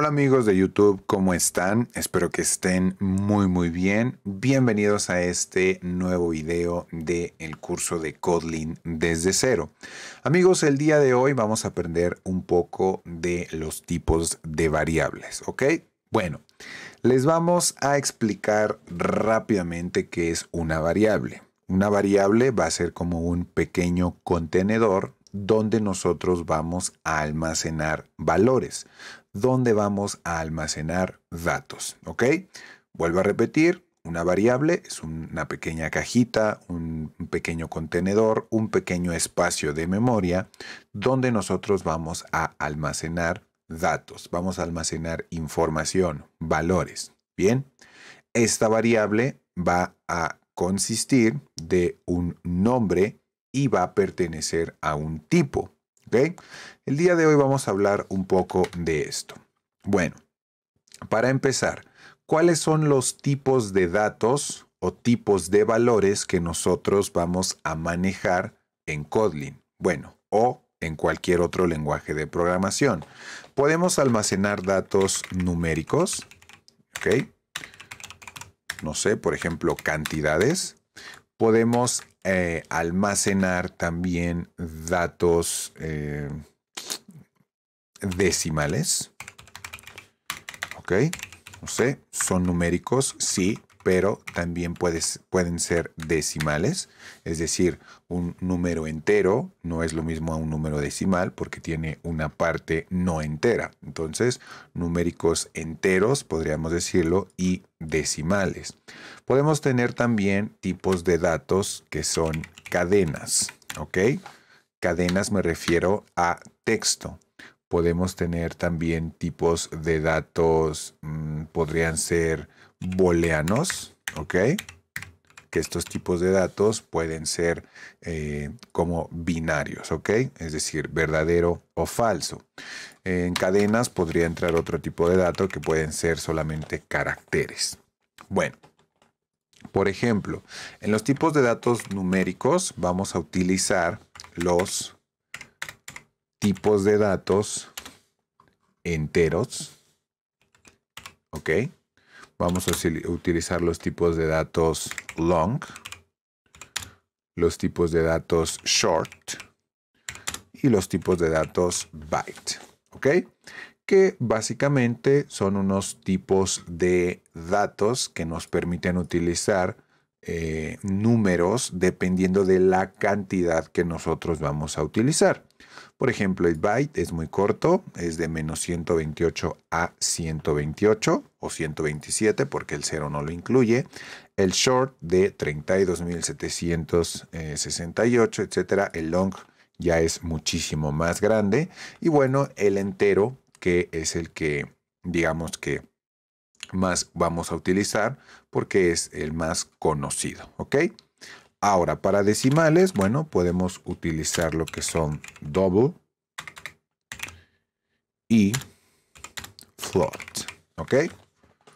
Hola amigos de YouTube, ¿cómo están? Espero que estén muy muy bien. Bienvenidos a este nuevo video del el curso de Kotlin desde cero. Amigos, el día de hoy vamos a aprender un poco de los tipos de variables, ¿ok? Bueno, les vamos a explicar rápidamente qué es una variable. Una variable va a ser como un pequeño contenedor donde nosotros vamos a almacenar valores, donde vamos a almacenar datos. ¿Ok? Vuelvo a repetir, una variable es una pequeña cajita, un pequeño contenedor, un pequeño espacio de memoria donde nosotros vamos a almacenar datos, vamos a almacenar información, valores. Bien, esta variable va a consistir de un nombre y va a pertenecer a un tipo. El día de hoy vamos a hablar un poco de esto. Bueno, para empezar, ¿cuáles son los tipos de datos o tipos de valores que nosotros vamos a manejar en Kotlin? Bueno, o en cualquier otro lenguaje de programación. Podemos almacenar datos numéricos, ¿ok? No sé, por ejemplo, cantidades. Podemos eh, almacenar también datos eh, decimales. ¿Ok? No sé, son numéricos, sí, pero también pueden ser decimales, es decir, un número entero no es lo mismo a un número decimal porque tiene una parte no entera. Entonces, numéricos enteros, podríamos decirlo, y decimales. Podemos tener también tipos de datos que son cadenas, ¿ok? Cadenas me refiero a texto podemos tener también tipos de datos, mm, podrían ser booleanos, ¿ok? Que estos tipos de datos pueden ser eh, como binarios, ¿ok? Es decir, verdadero o falso. En cadenas podría entrar otro tipo de datos que pueden ser solamente caracteres. Bueno, por ejemplo, en los tipos de datos numéricos vamos a utilizar los tipos de datos enteros. ¿Ok? Vamos a utilizar los tipos de datos long, los tipos de datos short y los tipos de datos byte. ¿Ok? Que básicamente son unos tipos de datos que nos permiten utilizar eh, números dependiendo de la cantidad que nosotros vamos a utilizar. Por ejemplo, el byte es muy corto, es de menos 128 a 128 o 127 porque el 0 no lo incluye. El short de 32.768, etcétera. El long ya es muchísimo más grande. Y bueno, el entero que es el que digamos que más vamos a utilizar porque es el más conocido, ¿ok? Ahora, para decimales, bueno, podemos utilizar lo que son double y float, ¿ok?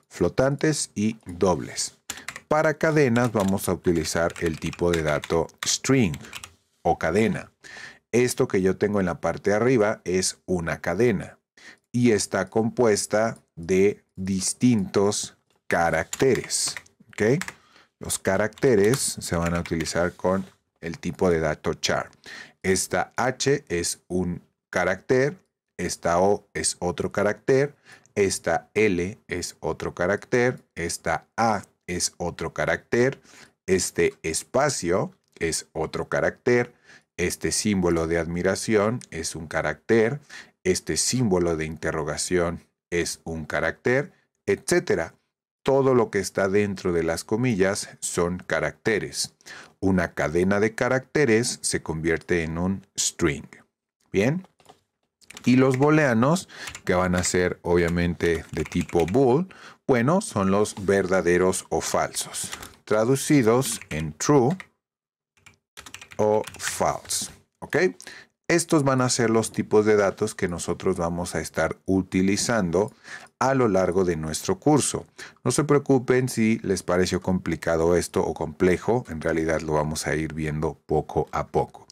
Flotantes y dobles. Para cadenas vamos a utilizar el tipo de dato string o cadena. Esto que yo tengo en la parte de arriba es una cadena y está compuesta de distintos caracteres, ¿ok? Los caracteres se van a utilizar con el tipo de dato char. Esta H es un carácter, esta O es otro carácter, esta L es otro carácter, esta A es otro carácter, este espacio es otro carácter, este símbolo de admiración es un carácter, este símbolo de interrogación es un carácter, etcétera todo lo que está dentro de las comillas son caracteres. Una cadena de caracteres se convierte en un string. Bien. Y los booleanos, que van a ser obviamente de tipo bool, bueno, son los verdaderos o falsos, traducidos en true o false. ¿Ok? Estos van a ser los tipos de datos que nosotros vamos a estar utilizando a lo largo de nuestro curso. No se preocupen si les pareció complicado esto o complejo, en realidad lo vamos a ir viendo poco a poco.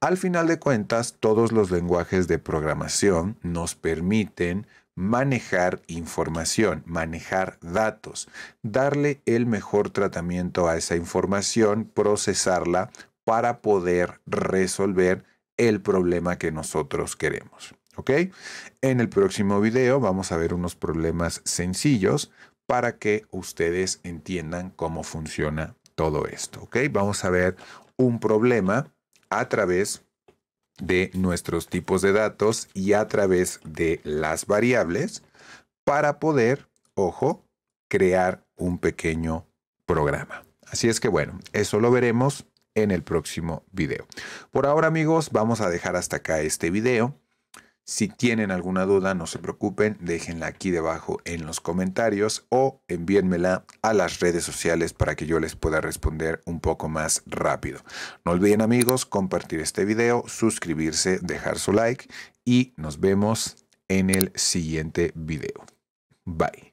Al final de cuentas, todos los lenguajes de programación nos permiten manejar información, manejar datos, darle el mejor tratamiento a esa información, procesarla para poder resolver el problema que nosotros queremos. ¿Ok? En el próximo video vamos a ver unos problemas sencillos para que ustedes entiendan cómo funciona todo esto. ¿Ok? Vamos a ver un problema a través de nuestros tipos de datos y a través de las variables para poder, ojo, crear un pequeño programa. Así es que bueno, eso lo veremos en el próximo video. Por ahora amigos, vamos a dejar hasta acá este video. Si tienen alguna duda, no se preocupen, déjenla aquí debajo en los comentarios o envíenmela a las redes sociales para que yo les pueda responder un poco más rápido. No olviden amigos compartir este video, suscribirse, dejar su like y nos vemos en el siguiente video. Bye.